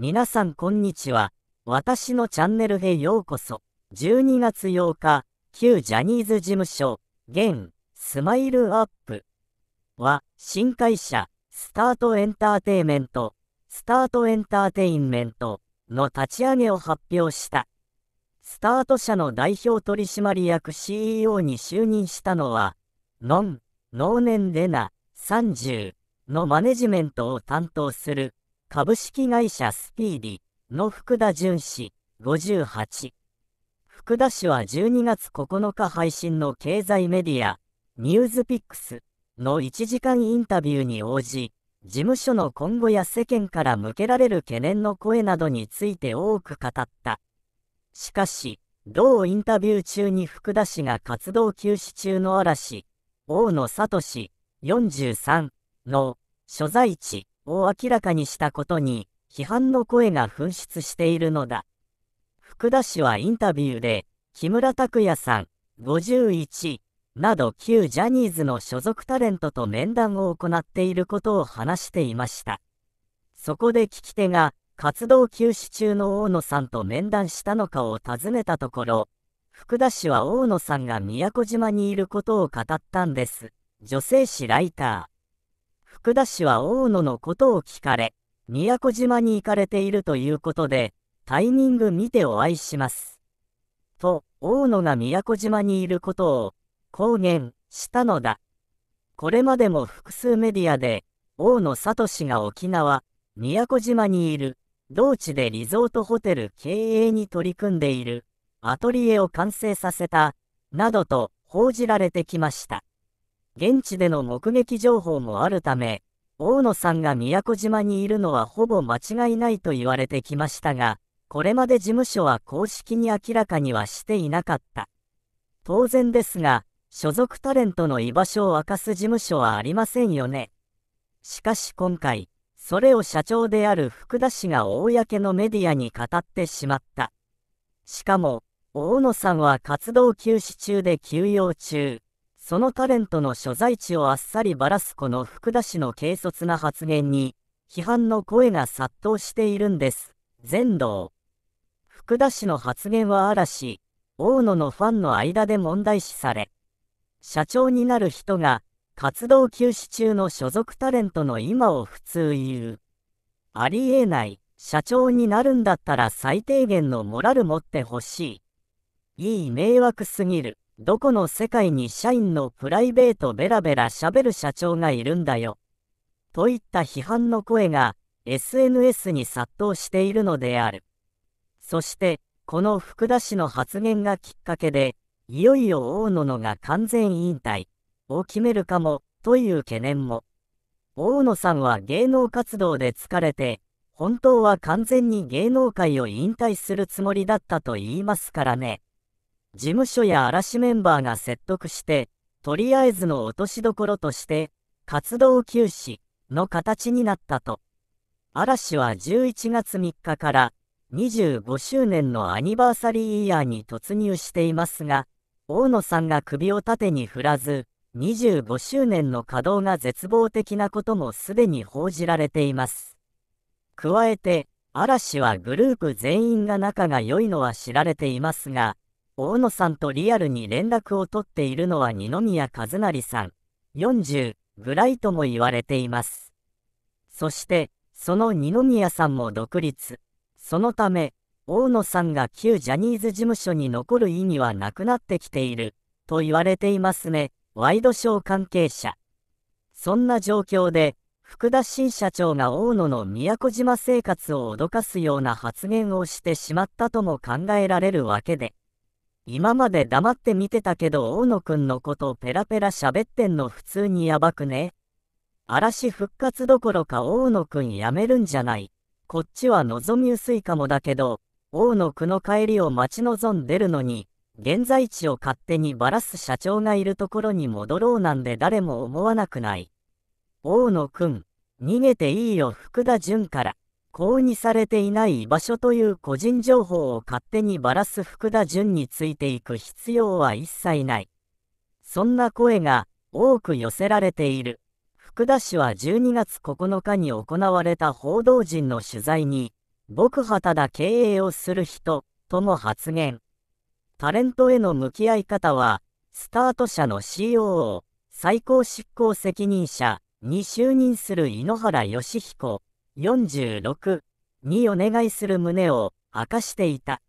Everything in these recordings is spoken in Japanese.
皆さんこんにちは。私のチャンネルへようこそ。12月8日、旧ジャニーズ事務所、現、スマイルアップは、新会社、スタートエンターテイメント、スタートエンターテインメントの立ち上げを発表した。スタート社の代表取締役 CEO に就任したのは、ノン、ノーネンレナ、30のマネジメントを担当する株式会社スピーディの福田淳氏58。福田氏は12月9日配信の経済メディア、ニューズピックスの1時間インタビューに応じ、事務所の今後や世間から向けられる懸念の声などについて多く語った。しかし、同インタビュー中に福田氏が活動休止中の嵐、大野聡43の所在地、を明らかにしたことに批判の声が噴出しているのだ。福田氏はインタビューで、木村拓哉さん、51など旧ジャニーズの所属タレントと面談を行っていることを話していました。そこで聞き手が、活動休止中の大野さんと面談したのかを尋ねたところ、福田氏は大野さんが宮古島にいることを語ったんです。女性誌ライター。福田氏は大野のことを聞かれ、宮古島に行かれているということで、タイミング見てお会いします。と、大野が宮古島にいることを、公言したのだ。これまでも複数メディアで、大野聡が沖縄、宮古島にいる、同地でリゾートホテル経営に取り組んでいる、アトリエを完成させた、などと報じられてきました。現地での目撃情報もあるため、大野さんが宮古島にいるのはほぼ間違いないと言われてきましたが、これまで事務所は公式に明らかにはしていなかった。当然ですが、所属タレントの居場所を明かす事務所はありませんよね。しかし今回、それを社長である福田氏が公のメディアに語ってしまった。しかも、大野さんは活動休止中で休養中。そのタレントの所在地をあっさりばらすこの福田氏の軽率な発言に、批判の声が殺到しているんです。全道。福田氏の発言は嵐、大野のファンの間で問題視され、社長になる人が、活動休止中の所属タレントの今を普通言う。ありえない。社長になるんだったら最低限のモラル持ってほしい。いい迷惑すぎる。どこの世界に社員のプライベートベラベラ喋る社長がいるんだよ。といった批判の声が SNS に殺到しているのである。そして、この福田氏の発言がきっかけで、いよいよ大野のが完全引退を決めるかもという懸念も。大野さんは芸能活動で疲れて、本当は完全に芸能界を引退するつもりだったと言いますからね。事務所や嵐メンバーが説得して、とりあえずの落としどころとして、活動休止の形になったと。嵐は11月3日から25周年のアニバーサリーイヤーに突入していますが、大野さんが首を縦に振らず、25周年の稼働が絶望的なこともすでに報じられています。加えて、嵐はグループ全員が仲が良いのは知られていますが、大野さんとリアルに連絡を取っているのは二宮和也さん、40ぐらいとも言われています。そして、その二宮さんも独立。そのため、大野さんが旧ジャニーズ事務所に残る意味はなくなってきている、と言われていますね、ワイドショー関係者。そんな状況で、福田新社長が大野の宮古島生活を脅かすような発言をしてしまったとも考えられるわけで。今まで黙って見てたけど大野くんのことペラペラ喋ってんの普通にやばくね。嵐復活どころか大野くんやめるんじゃない。こっちは望み薄いかもだけど、大野くの帰りを待ち望んでるのに、現在地を勝手にばらす社長がいるところに戻ろうなんで誰も思わなくない。大野くん、逃げていいよ福田淳から。公にされていない場所という個人情報を勝手にばらす福田淳についていく必要は一切ない。そんな声が多く寄せられている。福田氏は12月9日に行われた報道陣の取材に、僕はただ経営をする人、とも発言。タレントへの向き合い方は、スタート社の COO、最高執行責任者に就任する井ノ原快彦。46にお願いする旨を明かしていた。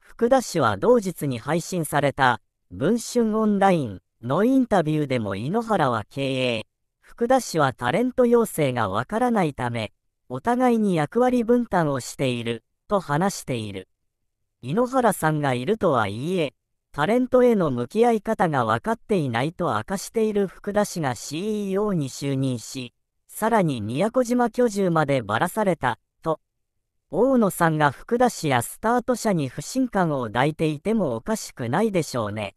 福田氏は同日に配信された文春オンラインのインタビューでも井ノ原は経営。福田氏はタレント要請がわからないため、お互いに役割分担をしていると話している。井ノ原さんがいるとはいえ、タレントへの向き合い方が分かっていないと明かしている福田氏が CEO に就任し、さらに宮古島居住までばらされた、と。大野さんが福田氏やスタート社に不信感を抱いていてもおかしくないでしょうね。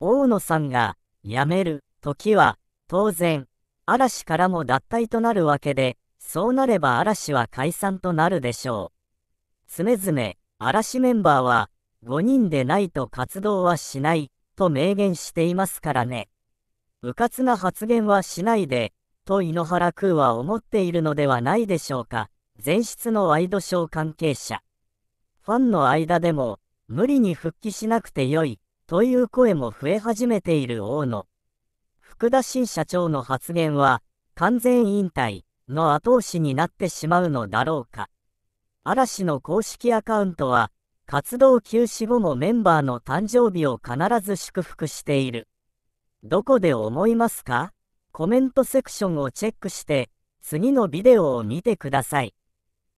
大野さんが、辞める、時は、当然、嵐からも脱退となるわけで、そうなれば嵐は解散となるでしょう。常々、嵐メンバーは、5人でないと活動はしない、と明言していますからね。うかつな発言はしないで、と井ノ原空は思っているのではないでしょうか。前室のワイドショー関係者。ファンの間でも、無理に復帰しなくてよい、という声も増え始めている大野。福田新社長の発言は、完全引退の後押しになってしまうのだろうか。嵐の公式アカウントは、活動休止後もメンバーの誕生日を必ず祝福している。どこで思いますかコメントセクションをチェックして、次のビデオを見てください。